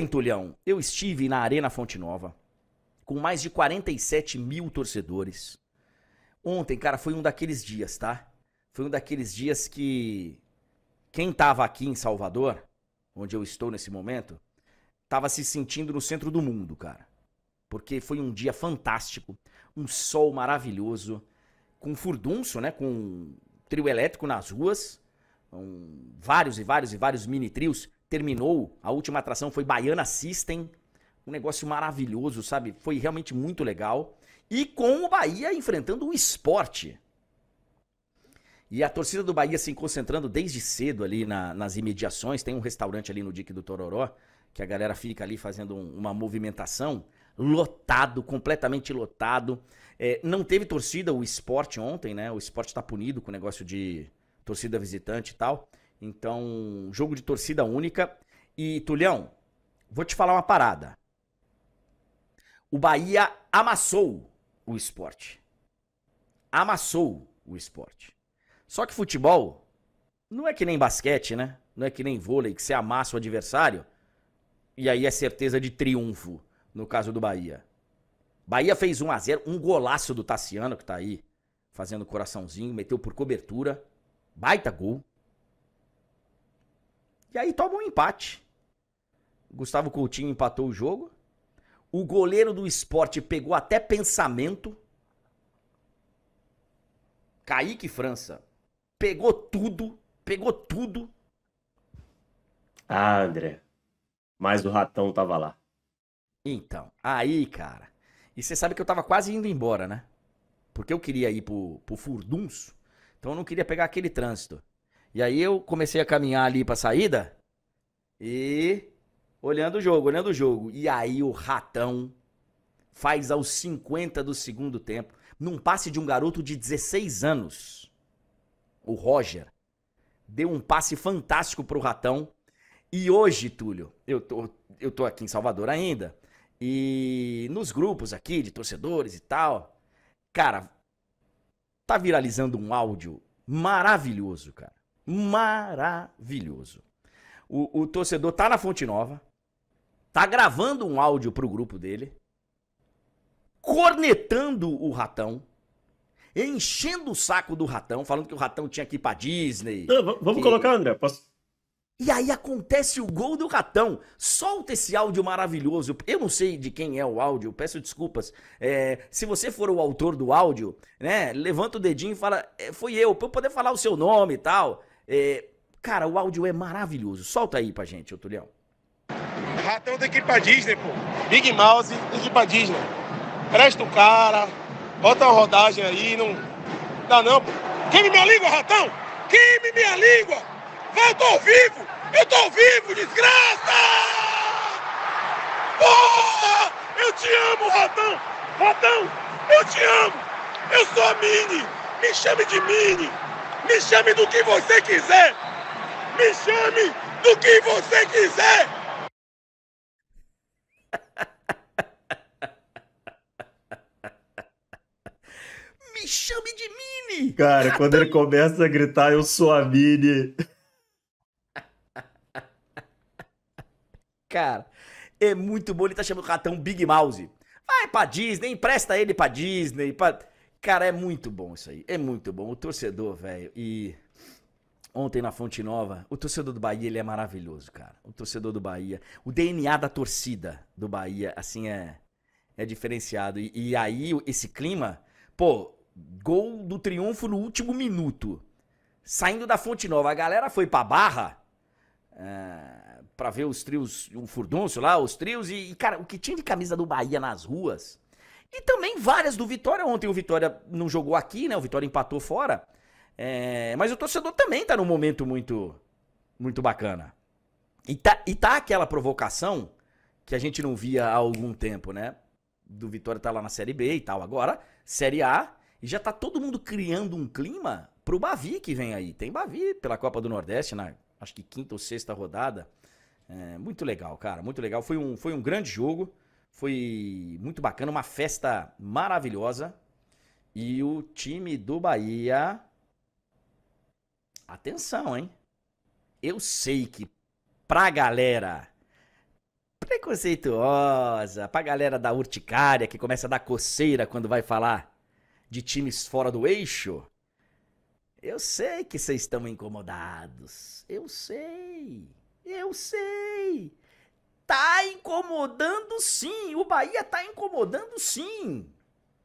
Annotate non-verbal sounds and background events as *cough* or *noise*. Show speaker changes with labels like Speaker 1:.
Speaker 1: Tentulhão, eu estive na Arena Fonte Nova, com mais de 47 mil torcedores. Ontem, cara, foi um daqueles dias, tá? Foi um daqueles dias que quem tava aqui em Salvador, onde eu estou nesse momento, tava se sentindo no centro do mundo, cara. Porque foi um dia fantástico, um sol maravilhoso, com furdunço, né? Com trio elétrico nas ruas, um, vários e vários e vários mini trios terminou, a última atração foi Baiana System, um negócio maravilhoso, sabe? Foi realmente muito legal. E com o Bahia enfrentando o esporte. E a torcida do Bahia se concentrando desde cedo ali na, nas imediações. Tem um restaurante ali no Dique do Tororó, que a galera fica ali fazendo um, uma movimentação. Lotado, completamente lotado. É, não teve torcida o esporte ontem, né? O esporte tá punido com o negócio de torcida visitante e tal. Então, jogo de torcida única. E, Tulhão, vou te falar uma parada. O Bahia amassou o esporte. Amassou o esporte. Só que futebol não é que nem basquete, né? Não é que nem vôlei, que você amassa o adversário e aí é certeza de triunfo no caso do Bahia. Bahia fez 1 a 0 um golaço do Tassiano, que tá aí fazendo coraçãozinho, meteu por cobertura, baita gol. E aí toma um empate. Gustavo Coutinho empatou o jogo. O goleiro do esporte pegou até pensamento. Kaique França pegou tudo, pegou tudo. Ah, André, mas o ratão tava lá. Então, aí, cara. E você sabe que eu tava quase indo embora, né? Porque eu queria ir pro, pro Furdunço, então eu não queria pegar aquele trânsito. E aí eu comecei a caminhar ali pra saída e olhando o jogo, olhando o jogo. E aí o ratão faz aos 50 do segundo tempo, num passe de um garoto de 16 anos. O Roger deu um passe fantástico pro ratão. E hoje, Túlio, eu tô, eu tô aqui em Salvador ainda. E nos grupos aqui de torcedores e tal, cara, tá viralizando um áudio maravilhoso, cara maravilhoso. O, o torcedor tá na Fonte Nova, tá gravando um áudio pro grupo dele, cornetando o ratão, enchendo o saco do ratão, falando que o ratão tinha que ir pra Disney. Não, vamos que... colocar, André. Posso... E aí acontece o gol do ratão. Solta esse áudio maravilhoso. Eu não sei de quem é o áudio, peço desculpas. É, se você for o autor do áudio, né, levanta o dedinho e fala, é, foi eu, pra eu poder falar o seu nome e tal. É, cara, o áudio é maravilhoso. Solta aí pra gente, ô Tulião. Ratão da que pra Disney, pô. Big Mouse tem pra Disney. Presta o cara, bota uma rodagem aí, não dá não, pô. Queime minha língua, ratão! Queime minha língua! Vai, eu tô ao vivo! Eu tô ao vivo, desgraça! Porra! Eu te amo, ratão! Ratão, eu te amo! Eu sou a Mini! Me chame de Mini! Me chame do que você quiser! Me chame do que você quiser! *laughs* Me chame de Mini! Cara, quando ele começa a gritar, eu sou a Mini. *laughs* Cara, é muito bom. Ele tá chamando o ratão Big Mouse. Vai pra Disney, empresta ele pra Disney. Pra... Cara, é muito bom isso aí. É muito bom. O torcedor, velho, e ontem na Fonte Nova, o torcedor do Bahia, ele é maravilhoso, cara. O torcedor do Bahia, o DNA da torcida do Bahia, assim, é, é diferenciado. E, e aí, esse clima, pô, gol do triunfo no último minuto. Saindo da Fonte Nova, a galera foi pra Barra é, pra ver os trios, o um furdúncio lá, os trios, e, e, cara, o que tinha de camisa do Bahia nas ruas e também várias do Vitória. Ontem o Vitória não jogou aqui, né? O Vitória empatou fora. É, mas o torcedor também tá num momento muito, muito bacana. E tá, e tá aquela provocação que a gente não via há algum tempo, né? Do Vitória tá lá na Série B e tal. Agora, Série A. E já tá todo mundo criando um clima pro Bavi que vem aí. Tem Bavi pela Copa do Nordeste, na acho que quinta ou sexta rodada. É, muito legal, cara. Muito legal. Foi um, foi um grande jogo. Foi muito bacana, uma festa maravilhosa. E o time do Bahia. Atenção, hein? Eu sei que pra galera preconceituosa, pra galera da urticária que começa a dar coceira quando vai falar de times fora do eixo, eu sei que vocês estão incomodados. Eu sei. Eu sei tá incomodando sim. O Bahia tá incomodando sim.